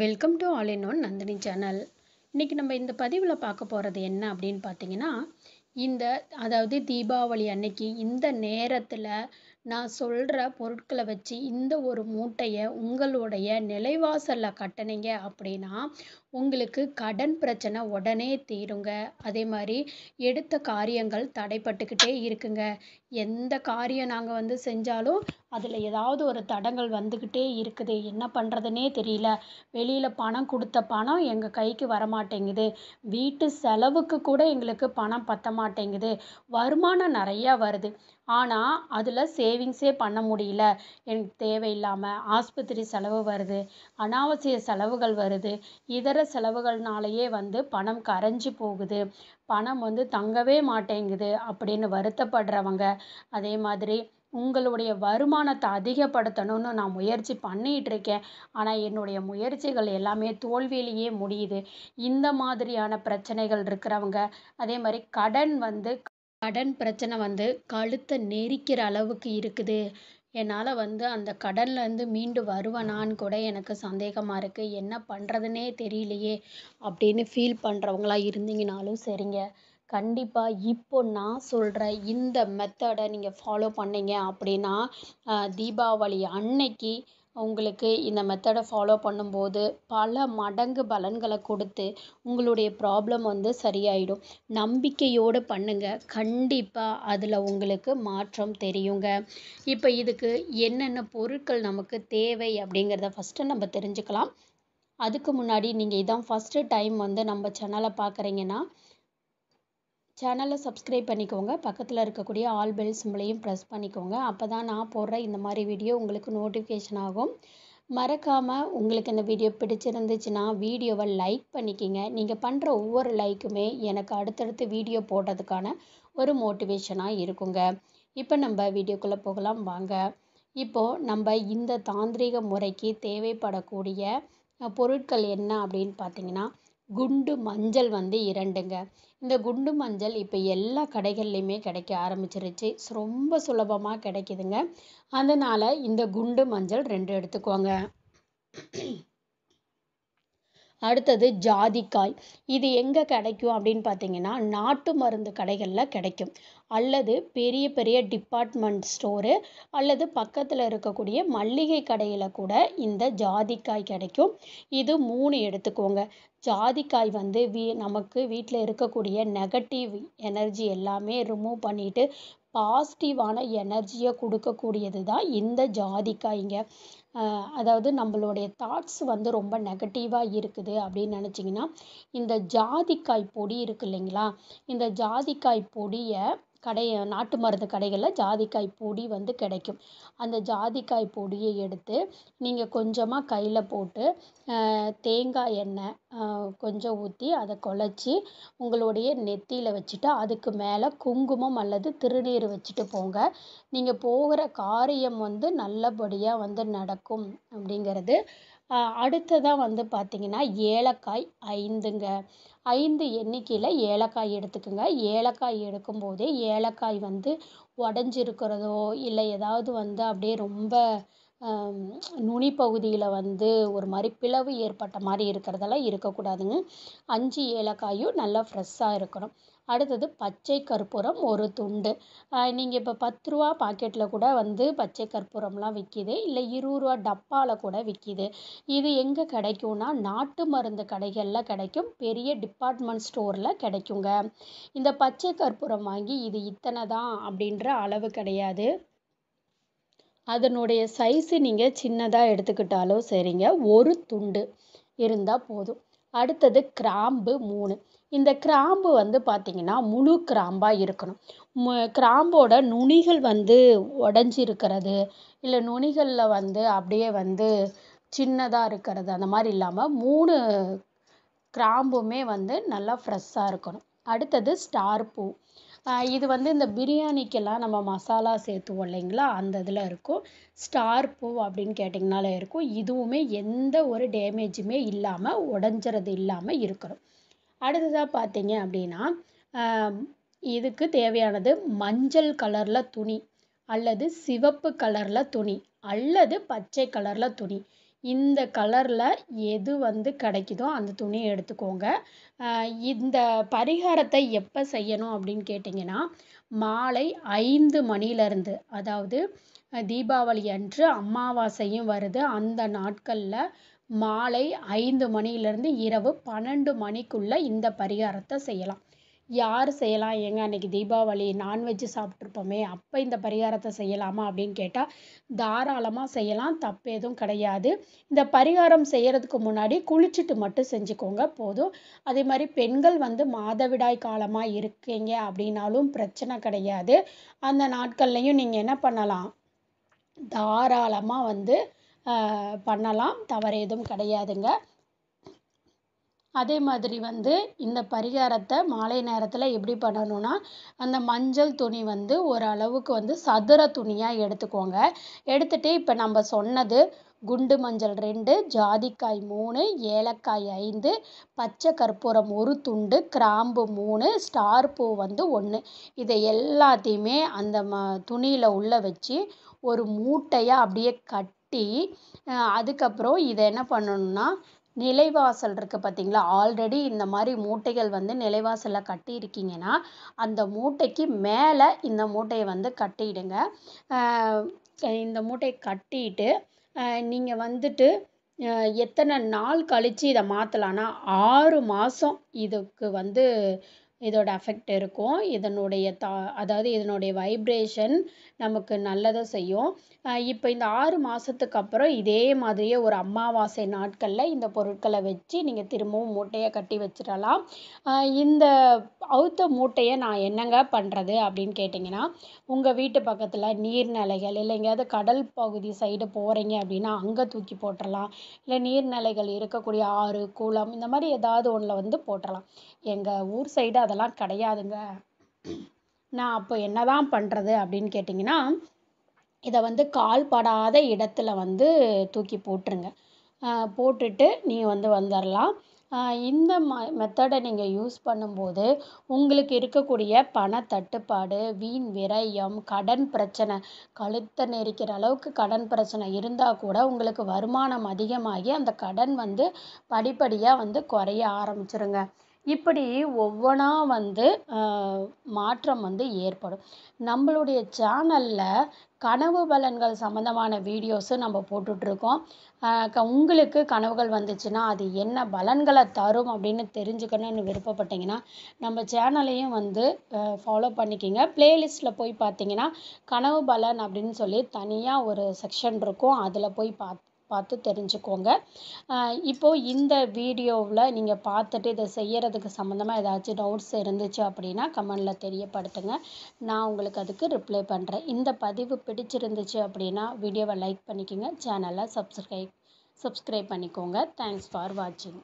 welcome to all in one Nandini channel இன்றைக்கி நம்ம இந்த பதிவில் பார்க்க போகிறது என்ன அப்படின்னு பார்த்தீங்கன்னா இந்த அதாவது தீபாவளி அன்னைக்கு இந்த நேரத்தில் நான் சொல்கிற பொருட்களை வச்சு இந்த ஒரு மூட்டையை உங்களுடைய நிலைவாசலில் கட்டினீங்க அப்படின்னா உங்களுக்கு கடன் பிரச்சனை உடனே தீருங்க அதே மாதிரி எடுத்த காரியங்கள் தடைப்பட்டுக்கிட்டே இருக்குங்க எந்த காரியம் நாங்கள் வந்து செஞ்சாலும் அதில் ஏதாவது ஒரு தடங்கல் வந்துக்கிட்டே இருக்குது என்ன பண்ணுறதுனே தெரியல வெளியில் பணம் கொடுத்த பணம் எங்கள் கைக்கு வர மாட்டேங்குது வீட்டு செலவுக்கு கூட எங்களுக்கு பணம் பற்ற மாட்டேங்குது வருமானம் நிறையா வருது ஆனால் அதில் சேவிங்ஸே பண்ண முடியல எனக்கு தேவையில்லாமல் ஆஸ்பத்திரி செலவு வருது அனாவசிய செலவுகள் வருது இதர செலவுகள்னாலேயே வந்து பணம் கரைஞ்சி போகுது பணம் வந்து தங்கவே மாட்டேங்குது அப்படின்னு வருத்தப்படுறவங்க அதே மாதிரி உங்களுடைய வருமானத்தை அதிகப்படுத்தணும்னு நான் முயற்சி பண்ணிகிட்ருக்கேன் ஆனால் என்னுடைய முயற்சிகள் எல்லாமே தோல்வியிலேயே முடியுது இந்த மாதிரியான பிரச்சனைகள் இருக்கிறவங்க அதே மாதிரி கடன் வந்து கடன் பிரச்சனை வந்து கழுத்தை நெரிக்கிற அளவுக்கு இருக்குது என்னால் வந்து அந்த கடன்லேருந்து மீண்டு வருவேனான்னு கூட எனக்கு சந்தேகமாக இருக்குது என்ன பண்ணுறதுனே தெரியலையே அப்படின்னு ஃபீல் பண்ணுறவங்களா இருந்தீங்கனாலும் சரிங்க கண்டிப்பாக இப்போ நான் சொல்கிற இந்த மெத்தடை நீங்கள் ஃபாலோ பண்ணிங்க அப்படின்னா தீபாவளி அன்னைக்கு உங்களுக்கு இந்த மெத்தடை ஃபாலோ பண்ணும்போது பல மடங்கு பலன்களை கொடுத்து உங்களுடைய ப்ராப்ளம் வந்து சரியாயிடும் நம்பிக்கையோடு பண்ணுங்கள் கண்டிப்பாக அதில் உங்களுக்கு மாற்றம் தெரியுங்க இப்போ இதுக்கு என்னென்ன பொருட்கள் நமக்கு தேவை அப்படிங்கிறத ஃபஸ்ட்டு நம்ம தெரிஞ்சுக்கலாம் அதுக்கு முன்னாடி நீங்கள் இதான் ஃபஸ்ட்டு டைம் வந்து நம்ம சேனலை பார்க்குறீங்கன்னா சேனலை சப்ஸ்கிரைப் பண்ணிக்கோங்க பக்கத்தில் இருக்கக்கூடிய ஆல் பெல் சிம்பிளையும் ப்ரெஸ் பண்ணிக்கோங்க அப்போ தான் நான் போடுற இந்த மாதிரி வீடியோ உங்களுக்கு நோட்டிஃபிகேஷன் ஆகும் மறக்காமல் உங்களுக்கு இந்த வீடியோ பிடிச்சிருந்துச்சுன்னா வீடியோவை லைக் பண்ணிக்கிங்க நீங்கள் பண்ணுற ஒவ்வொரு லைக்குமே எனக்கு அடுத்தடுத்து வீடியோ போடுறதுக்கான ஒரு மோட்டிவேஷனாக இருக்குங்க இப்போ நம்ம வீடியோக்குள்ளே போகலாம் வாங்க இப்போது நம்ம இந்த தாந்திரிக முறைக்கு தேவைப்படக்கூடிய பொருட்கள் என்ன அப்படின்னு பார்த்தீங்கன்னா குண்டு மஞ்சள் வந்து இரண்டுங்க இந்த குண்டு மஞ்சள் இப்போ எல்லா கடைகள்லையுமே கிடைக்க ஆரம்பிச்சிருச்சு ரொம்ப சுலபமாக கிடைக்குதுங்க அதனால் இந்த குண்டு மஞ்சள் ரெண்டு எடுத்துக்கோங்க அடுத்தது ஜாதிக்காய் இது எங்கே கிடைக்கும் அப்படின்னு பார்த்தீங்கன்னா நாட்டு மருந்து கடைகளில் கிடைக்கும் அல்லது பெரிய பெரிய டிபார்ட்மெண்ட் ஸ்டோரு அல்லது பக்கத்தில் இருக்கக்கூடிய மல்லிகை கடையில் கூட இந்த ஜாதிக்காய் கிடைக்கும் இது மூணு எடுத்துக்கோங்க ஜாதிக்காய் வந்து வீ நமக்கு வீட்டில் இருக்கக்கூடிய நெகட்டிவ் எனர்ஜி எல்லாமே ரிமூவ் பண்ணிவிட்டு பாசிட்டிவான எனர்ஜியை கொடுக்கக்கூடியது தான் இந்த ஜாதிக்காய்ங்க அதாவது நம்மளுடைய தாட்ஸ் வந்து ரொம்ப நெகட்டிவாக இருக்குது அப்படின்னு நினச்சிங்கன்னா இந்த ஜாதிக்காய் பொடி இருக்குது இல்லைங்களா இந்த ஜாதிக்காய் பொடியை கடை நாட்டு மருந்து கடைகளில் ஜாதிக்காய் பொடி வந்து கிடைக்கும் அந்த ஜாதிக்காய் பொடியை எடுத்து நீங்கள் கொஞ்சமாக கையில் போட்டு தேங்காய் எண்ணெய் கொஞ்சம் ஊற்றி அதை குழச்சி உங்களுடைய நெத்தியில் வச்சுட்டு அதுக்கு மேலே குங்குமம் அல்லது திருநீர் வச்சுட்டு போங்க நீங்கள் போகிற காரியம் வந்து நல்லபடியாக வந்து நடக்கும் அப்படிங்கிறது அடுத்ததாக வந்து பார்த்திங்கன்னா ஏலக்காய் ஐந்துங்க ஐந்து எண்ணிக்கையில் ஏலக்காய் எடுத்துக்குங்க ஏலக்காய் எடுக்கும் போதே ஏலக்காய் வந்து உடஞ்சிருக்கிறதோ இல்லை ஏதாவது வந்து அப்படியே ரொம்ப நுனி பகுதியில் வந்து ஒரு மாதிரி பிளவு ஏற்பட்ட மாதிரி இருக்கிறதெல்லாம் இருக்கக்கூடாதுங்க அஞ்சு ஏலக்காயும் நல்லா ஃப்ரெஷ்ஷாக இருக்கணும் அடுத்தது பச்சை கற்பூரம் ஒரு துண்டு நீங்கள் இப்போ பத்து ரூபா பாக்கெட்டில் கூட வந்து பச்சை கற்பூரம்லாம் விற்கிது இல்லை இருபது ரூபா டப்பாவில் கூட விற்கிது இது எங்கே கிடைக்குன்னா நாட்டு மருந்து கடைகளில் கிடைக்கும் பெரிய டிபார்ட்மெண்ட் ஸ்டோரில் கிடைக்குங்க இந்த பச்சை கற்பூரம் வாங்கி இது இத்தனை தான் அப்படின்ற அளவு கிடையாது அதனுடைய சைஸு நீங்கள் சின்னதாக எடுத்துக்கிட்டாலும் சரிங்க ஒரு துண்டு இருந்தால் போதும் அடுத்தது கிராம்பு மூணு இந்த கிராம்பு வந்து பார்த்திங்கன்னா முழு கிராம்பாக இருக்கணும் மு கிராம்போட நுனிகள் வந்து உடஞ்சி இருக்கிறது இல்லை நுனிகளில் வந்து அப்படியே வந்து சின்னதாக இருக்கிறது அந்த மாதிரி இல்லாமல் மூணு கிராம்புமே வந்து நல்லா ஃப்ரெஷ்ஷாக இருக்கணும் அடுத்தது ஸ்டார் பூ இது வந்து இந்த பிரியாணிக்கெல்லாம் நம்ம மசாலா சேர்த்துவோம் இல்லைங்களா அந்த இதில் இருக்கும் ஸ்டார் பூ அப்படின்னு கேட்டிங்கனாலே இருக்கும் இதுவுமே எந்த ஒரு டேமேஜுமே இல்லாமல் உடஞ்சிறது இல்லாமல் இருக்கணும் அடுத்ததாக பார்த்தீங்க அப்படின்னா இதுக்கு தேவையானது மஞ்சள் கலரில் துணி அல்லது சிவப்பு கலரில் துணி அல்லது பச்சை கலரில் துணி இந்த கலரில் எது வந்து கிடைக்குதோ அந்த துணியை எடுத்துக்கோங்க இந்த பரிகாரத்தை எப்போ செய்யணும் அப்படின்னு கேட்டிங்கன்னா மாலை ஐந்து மணிலேருந்து அதாவது தீபாவளி அன்று அமாவாசையும் வருது அந்த நாட்களில் மாலை ஐந்து மணியிலேருந்து இரவு பன்னெண்டு மணிக்குள்ளே இந்த பரிகாரத்தை செய்யலாம் யார் செய்யலாம் ஏங்க அன்றைக்கி தீபாவளி நான்வெஜ்ஜு சாப்பிட்ருப்போமே அப்போ இந்த பரிகாரத்தை செய்யலாமா அப்படின்னு கேட்டால் தாராளமாக செய்யலாம் தப்பு எதுவும் கிடையாது இந்த பரிகாரம் செய்கிறதுக்கு முன்னாடி குளிச்சுட்டு மட்டும் செஞ்சுக்கோங்க போதும் அதே மாதிரி பெண்கள் வந்து மாதவிடாய் காலமாக இருக்கீங்க அப்படின்னாலும் பிரச்சனை கிடையாது அந்த நாட்கள்லையும் நீங்கள் என்ன பண்ணலாம் தாராளமாக வந்து பண்ணலாம் தவறு எதுவும் கிடையாதுங்க அதே மாதிரி வந்து இந்த பரிகாரத்தை மாலை நேரத்தில் எப்படி பண்ணணும்னா அந்த மஞ்சள் துணி வந்து ஓரளவுக்கு வந்து சதுர துணியாக எடுத்துக்கோங்க எடுத்துகிட்டு இப்போ நம்ம சொன்னது குண்டு மஞ்சள் ரெண்டு ஜாதிக்காய் மூணு ஏலக்காய் ஐந்து பச்சை கற்பூரம் ஒரு துண்டு கிராம்பு மூணு ஸ்டார் பூ வந்து ஒன்று இதை எல்லாத்தையுமே அந்த ம துணியில் உள்ள வச்சு ஒரு மூட்டையாக அப்படியே கட்டி கட்டி அதுக்கப்புறம் இதை என்ன பண்ணணும்னா நிலைவாசல் இருக்குது பார்த்தீங்களா ஆல்ரெடி இந்த மாதிரி மூட்டைகள் வந்து நிலைவாசலில் கட்டியிருக்கீங்கன்னா அந்த மூட்டைக்கு மேலே இந்த மூட்டையை வந்து கட்டிடுங்க இந்த மூட்டையை கட்டிட்டு நீங்கள் வந்துட்டு எத்தனை நாள் கழித்து இதை மாற்றலான்னா ஆறு மாதம் இதுக்கு வந்து இதோட எஃபெக்ட் இருக்கும் இதனுடைய தா அதாவது இதனுடைய வைப்ரேஷன் நமக்கு நல்லதை செய்யும் இப்போ இந்த ஆறு மாதத்துக்கு அப்புறம் இதே மாதிரியே ஒரு அமாவாசை நாட்களில் இந்த பொருட்களை வச்சு நீங்கள் திரும்பவும் மூட்டையை கட்டி வச்சிடலாம் இந்த அவுத்த மூட்டையை நான் என்னங்க பண்ணுறது அப்படின்னு கேட்டிங்கன்னா உங்கள் வீட்டு பக்கத்தில் நீர்நிலைகள் இல்லை எங்கேயாவது கடல் பகுதி சைடு போகிறீங்க அப்படின்னா அங்கே தூக்கி போட்டுடலாம் இல்லை நீர்நிலைகள் இருக்கக்கூடிய ஆறு குளம் இந்த மாதிரி ஏதாவது ஒன்றில் வந்து போட்டுடலாம் எங்கள் ஊர் சைடு அதெல்லாம் கிடையாதுங்க நான் அப்போ என்ன தான் பண்ணுறது அப்படின்னு கேட்டிங்கன்னா இதை வந்து கால் படாத இடத்துல வந்து தூக்கி போட்டுருங்க போட்டுட்டு நீங்கள் வந்து வந்துடலாம் இந்த ம மெத்தடை நீங்கள் யூஸ் பண்ணும்போது உங்களுக்கு இருக்கக்கூடிய பண தட்டுப்பாடு வீண் விரயம் கடன் பிரச்சனை கழுத்தை நெரிக்கிற அளவுக்கு கடன் பிரச்சனை இருந்தால் கூட உங்களுக்கு வருமானம் அதிகமாகி அந்த கடன் வந்து படிப்படியாக வந்து குறைய ஆரம்பிச்சிருங்க இப்படி ஒவ்வொன்றா வந்து மாற்றம் வந்து ஏற்படும் நம்மளுடைய சேனலில் கனவு பலன்கள் சம்மந்தமான வீடியோஸும் நம்ம போட்டுட்ருக்கோம் க உங்களுக்கு கனவுகள் வந்துச்சுன்னா அது என்ன பலன்களை தரும் அப்படின்னு தெரிஞ்சுக்கணுன்னு விருப்பப்பட்டிங்கன்னா நம்ம சேனலையும் வந்து ஃபாலோ பண்ணிக்கிங்க ப்ளேலிஸ்ட்டில் போய் பார்த்தீங்கன்னா கனவு பலன் அப்படின்னு சொல்லி தனியாக ஒரு செக்ஷன் இருக்கும் அதில் போய் பார்த்து பார்த்து தெரிஞ்சுக்கோங்க இப்போது இந்த வீடியோவில் நீங்கள் பார்த்துட்டு இதை செய்கிறதுக்கு சம்மந்தமாக ஏதாச்சும் டவுட்ஸ் இருந்துச்சு அப்படின்னா கமெண்டில் தெரியப்படுத்துங்க நான் உங்களுக்கு அதுக்கு ரிப்ளை பண்ணுறேன் இந்த பதிவு பிடிச்சிருந்துச்சு அப்படின்னா வீடியோவை லைக் பண்ணிக்கோங்க சேனலை சப்ஸ்கிரைப் சப்ஸ்கிரைப் பண்ணிக்கோங்க தேங்க்ஸ் ஃபார் வாட்சிங்